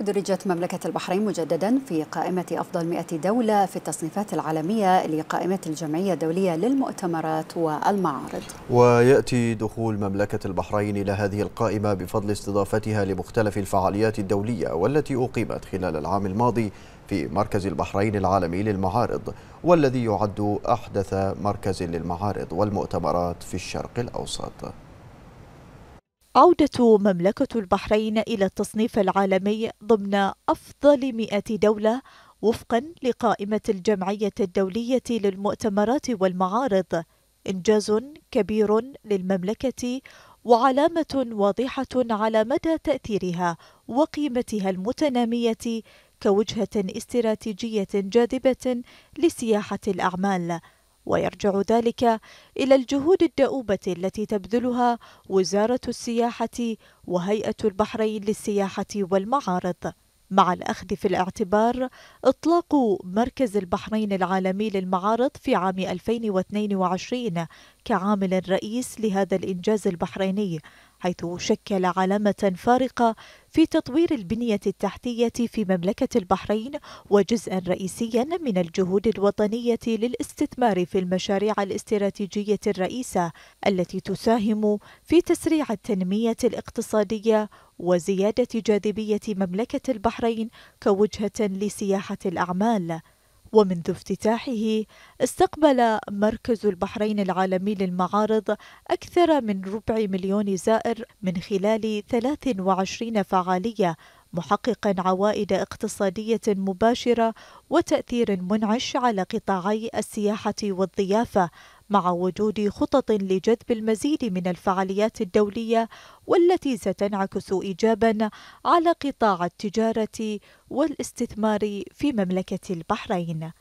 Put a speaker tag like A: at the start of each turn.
A: درجت مملكة البحرين مجددا في قائمة أفضل 100 دولة في التصنيفات العالمية لقائمة الجمعية الدولية للمؤتمرات والمعارض ويأتي دخول مملكة البحرين إلى هذه القائمة بفضل استضافتها لمختلف الفعاليات الدولية والتي أقيمت خلال العام الماضي في مركز البحرين العالمي للمعارض والذي يعد أحدث مركز للمعارض والمؤتمرات في الشرق الأوسط
B: عودة مملكة البحرين إلى التصنيف العالمي ضمن أفضل مئة دولة وفقا لقائمة الجمعية الدولية للمؤتمرات والمعارض إنجاز كبير للمملكة وعلامة واضحة على مدى تأثيرها وقيمتها المتنامية كوجهة استراتيجية جاذبة لسياحة الأعمال ويرجع ذلك إلى الجهود الدؤوبة التي تبذلها وزارة السياحة وهيئة البحرين للسياحة والمعارض مع الأخذ في الاعتبار إطلاق مركز البحرين العالمي للمعارض في عام 2022 كعامل رئيس لهذا الإنجاز البحريني حيث شكل علامة فارقة في تطوير البنية التحتية في مملكة البحرين وجزءا رئيسيا من الجهود الوطنية للاستثمار في المشاريع الاستراتيجية الرئيسة التي تساهم في تسريع التنمية الاقتصادية وزيادة جاذبية مملكة البحرين كوجهة لسياحة الأعمال ومنذ افتتاحه استقبل مركز البحرين العالمي للمعارض أكثر من ربع مليون زائر من خلال 23 فعالية محققا عوائد اقتصادية مباشرة وتأثير منعش على قطاعي السياحة والضيافة مع وجود خطط لجذب المزيد من الفعاليات الدولية والتي ستنعكس إيجابا على قطاع التجارة والاستثمار في مملكة البحرين